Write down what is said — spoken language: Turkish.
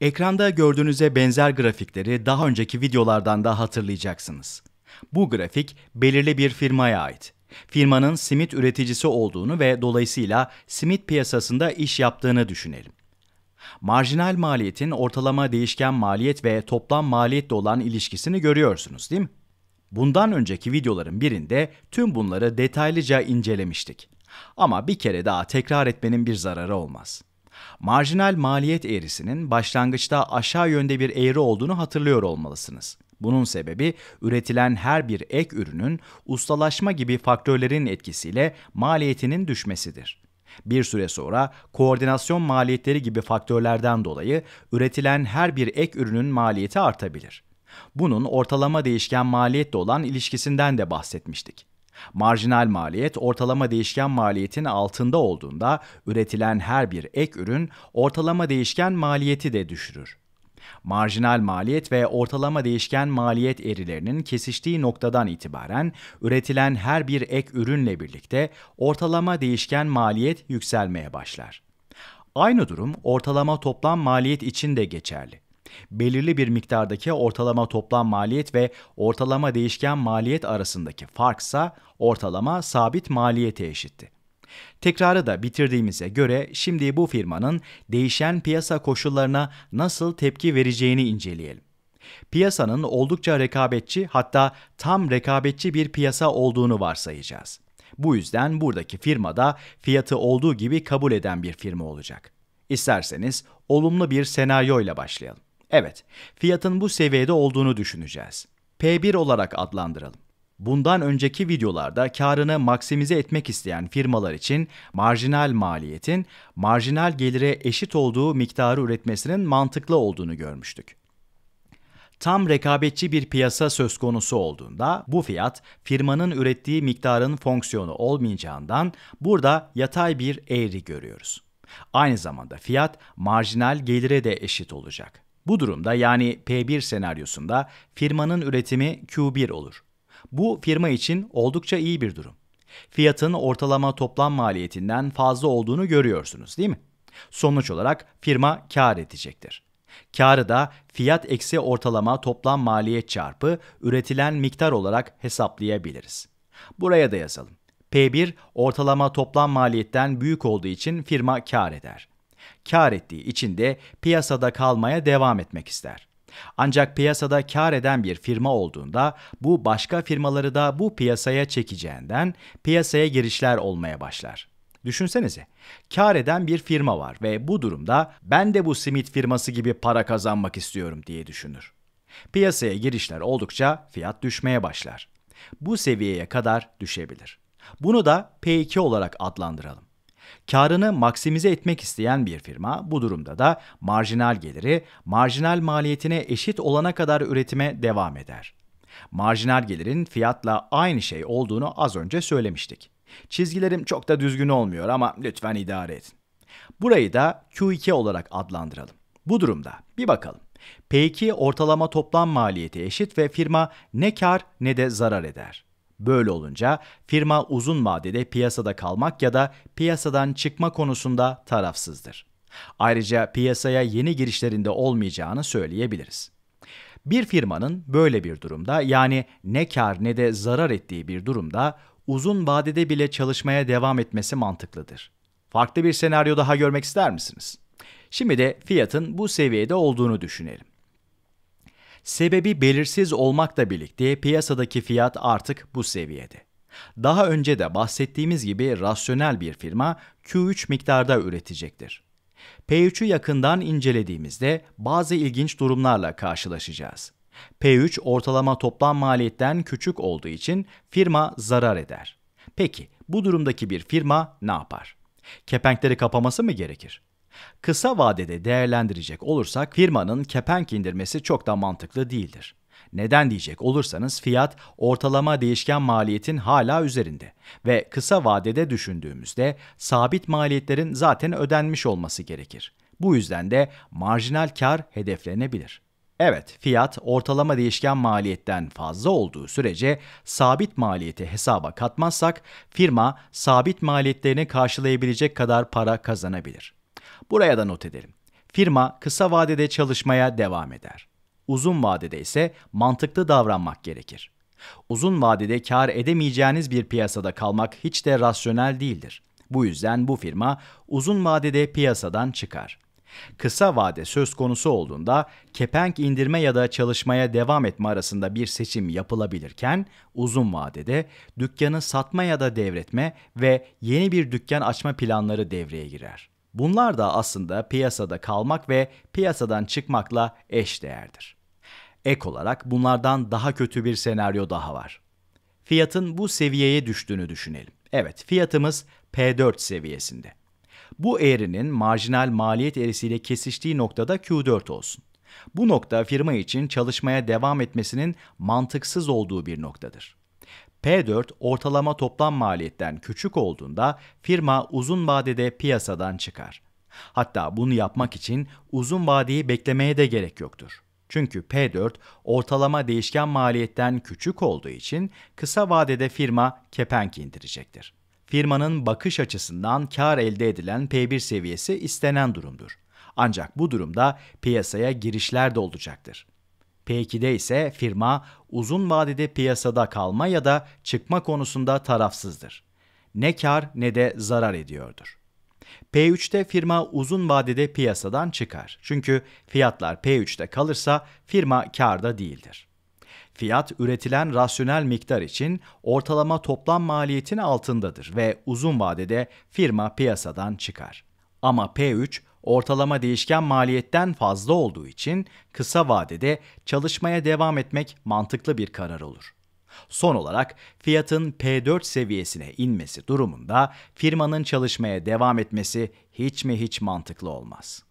Ekranda gördüğünüze benzer grafikleri daha önceki videolardan da hatırlayacaksınız. Bu grafik belirli bir firmaya ait. Firmanın simit üreticisi olduğunu ve dolayısıyla simit piyasasında iş yaptığını düşünelim. Marjinal maliyetin ortalama değişken maliyet ve toplam maliyetle olan ilişkisini görüyorsunuz değil mi? Bundan önceki videoların birinde tüm bunları detaylıca incelemiştik. Ama bir kere daha tekrar etmenin bir zararı olmaz. Marjinal maliyet eğrisinin başlangıçta aşağı yönde bir eğri olduğunu hatırlıyor olmalısınız. Bunun sebebi üretilen her bir ek ürünün ustalaşma gibi faktörlerin etkisiyle maliyetinin düşmesidir. Bir süre sonra koordinasyon maliyetleri gibi faktörlerden dolayı üretilen her bir ek ürünün maliyeti artabilir. Bunun ortalama değişken maliyetle olan ilişkisinden de bahsetmiştik. Marjinal maliyet ortalama değişken maliyetin altında olduğunda üretilen her bir ek ürün ortalama değişken maliyeti de düşürür. Marjinal maliyet ve ortalama değişken maliyet eğrilerinin kesiştiği noktadan itibaren üretilen her bir ek ürünle birlikte ortalama değişken maliyet yükselmeye başlar. Aynı durum ortalama toplam maliyet için de geçerli belirli bir miktardaki ortalama toplam maliyet ve ortalama değişken maliyet arasındaki farksa ortalama sabit maliyete eşitti. Tekrarı da bitirdiğimize göre şimdi bu firmanın değişen piyasa koşullarına nasıl tepki vereceğini inceleyelim. Piyasanın oldukça rekabetçi hatta tam rekabetçi bir piyasa olduğunu varsayacağız. Bu yüzden buradaki firma da fiyatı olduğu gibi kabul eden bir firma olacak. İsterseniz olumlu bir senaryo ile başlayalım. Evet, fiyatın bu seviyede olduğunu düşüneceğiz. P1 olarak adlandıralım. Bundan önceki videolarda karını maksimize etmek isteyen firmalar için marjinal maliyetin marjinal gelire eşit olduğu miktarı üretmesinin mantıklı olduğunu görmüştük. Tam rekabetçi bir piyasa söz konusu olduğunda bu fiyat firmanın ürettiği miktarın fonksiyonu olmayacağından burada yatay bir eğri görüyoruz. Aynı zamanda fiyat marjinal gelire de eşit olacak. Bu durumda yani P1 senaryosunda firmanın üretimi Q1 olur. Bu firma için oldukça iyi bir durum. Fiyatın ortalama toplam maliyetinden fazla olduğunu görüyorsunuz değil mi? Sonuç olarak firma kar edecektir. Karı da fiyat eksi ortalama toplam maliyet çarpı üretilen miktar olarak hesaplayabiliriz. Buraya da yazalım. P1 ortalama toplam maliyetten büyük olduğu için firma kar eder kar ettiği için de piyasada kalmaya devam etmek ister. Ancak piyasada kar eden bir firma olduğunda bu başka firmaları da bu piyasaya çekeceğinden piyasaya girişler olmaya başlar. Düşünsenize, kar eden bir firma var ve bu durumda ben de bu simit firması gibi para kazanmak istiyorum diye düşünür. Piyasaya girişler oldukça fiyat düşmeye başlar. Bu seviyeye kadar düşebilir. Bunu da P2 olarak adlandıralım. Karını maksimize etmek isteyen bir firma bu durumda da marjinal geliri marjinal maliyetine eşit olana kadar üretime devam eder. Marjinal gelirin fiyatla aynı şey olduğunu az önce söylemiştik. Çizgilerim çok da düzgün olmuyor ama lütfen idare edin. Burayı da Q2 olarak adlandıralım. Bu durumda bir bakalım. P2 ortalama toplam maliyeti eşit ve firma ne kar ne de zarar eder. Böyle olunca firma uzun vadede piyasada kalmak ya da piyasadan çıkma konusunda tarafsızdır. Ayrıca piyasaya yeni girişlerinde olmayacağını söyleyebiliriz. Bir firmanın böyle bir durumda yani ne kar ne de zarar ettiği bir durumda uzun vadede bile çalışmaya devam etmesi mantıklıdır. Farklı bir senaryo daha görmek ister misiniz? Şimdi de fiyatın bu seviyede olduğunu düşünelim. Sebebi belirsiz olmakla birlikte piyasadaki fiyat artık bu seviyede. Daha önce de bahsettiğimiz gibi rasyonel bir firma Q3 miktarda üretecektir. P3'ü yakından incelediğimizde bazı ilginç durumlarla karşılaşacağız. P3 ortalama toplam maliyetten küçük olduğu için firma zarar eder. Peki bu durumdaki bir firma ne yapar? Kepenkleri kapaması mı gerekir? Kısa vadede değerlendirecek olursak firmanın kepenk indirmesi çok da mantıklı değildir. Neden diyecek olursanız fiyat ortalama değişken maliyetin hala üzerinde ve kısa vadede düşündüğümüzde sabit maliyetlerin zaten ödenmiş olması gerekir. Bu yüzden de marjinal kar hedeflenebilir. Evet, fiyat ortalama değişken maliyetten fazla olduğu sürece sabit maliyeti hesaba katmazsak firma sabit maliyetlerini karşılayabilecek kadar para kazanabilir. Buraya da not edelim. Firma kısa vadede çalışmaya devam eder. Uzun vadede ise mantıklı davranmak gerekir. Uzun vadede kar edemeyeceğiniz bir piyasada kalmak hiç de rasyonel değildir. Bu yüzden bu firma uzun vadede piyasadan çıkar. Kısa vade söz konusu olduğunda kepenk indirme ya da çalışmaya devam etme arasında bir seçim yapılabilirken uzun vadede dükkanı satma ya da devretme ve yeni bir dükkan açma planları devreye girer. Bunlar da aslında piyasada kalmak ve piyasadan çıkmakla eşdeğerdir. Ek olarak bunlardan daha kötü bir senaryo daha var. Fiyatın bu seviyeye düştüğünü düşünelim. Evet, fiyatımız P4 seviyesinde. Bu eğrinin marjinal maliyet eğrisiyle kesiştiği noktada Q4 olsun. Bu nokta firma için çalışmaya devam etmesinin mantıksız olduğu bir noktadır. P4 ortalama toplam maliyetten küçük olduğunda firma uzun vadede piyasadan çıkar. Hatta bunu yapmak için uzun vadeyi beklemeye de gerek yoktur. Çünkü P4 ortalama değişken maliyetten küçük olduğu için kısa vadede firma kepenk indirecektir. Firmanın bakış açısından kar elde edilen P1 seviyesi istenen durumdur. Ancak bu durumda piyasaya girişler de olacaktır. P2'de ise firma uzun vadede piyasada kalma ya da çıkma konusunda tarafsızdır. Ne kar ne de zarar ediyordur. P3'te firma uzun vadede piyasadan çıkar. Çünkü fiyatlar P3'te kalırsa firma karda değildir. Fiyat üretilen rasyonel miktar için ortalama toplam maliyetin altındadır ve uzun vadede firma piyasadan çıkar. Ama P3 ortalama değişken maliyetten fazla olduğu için kısa vadede çalışmaya devam etmek mantıklı bir karar olur. Son olarak fiyatın P4 seviyesine inmesi durumunda firmanın çalışmaya devam etmesi hiç mi hiç mantıklı olmaz.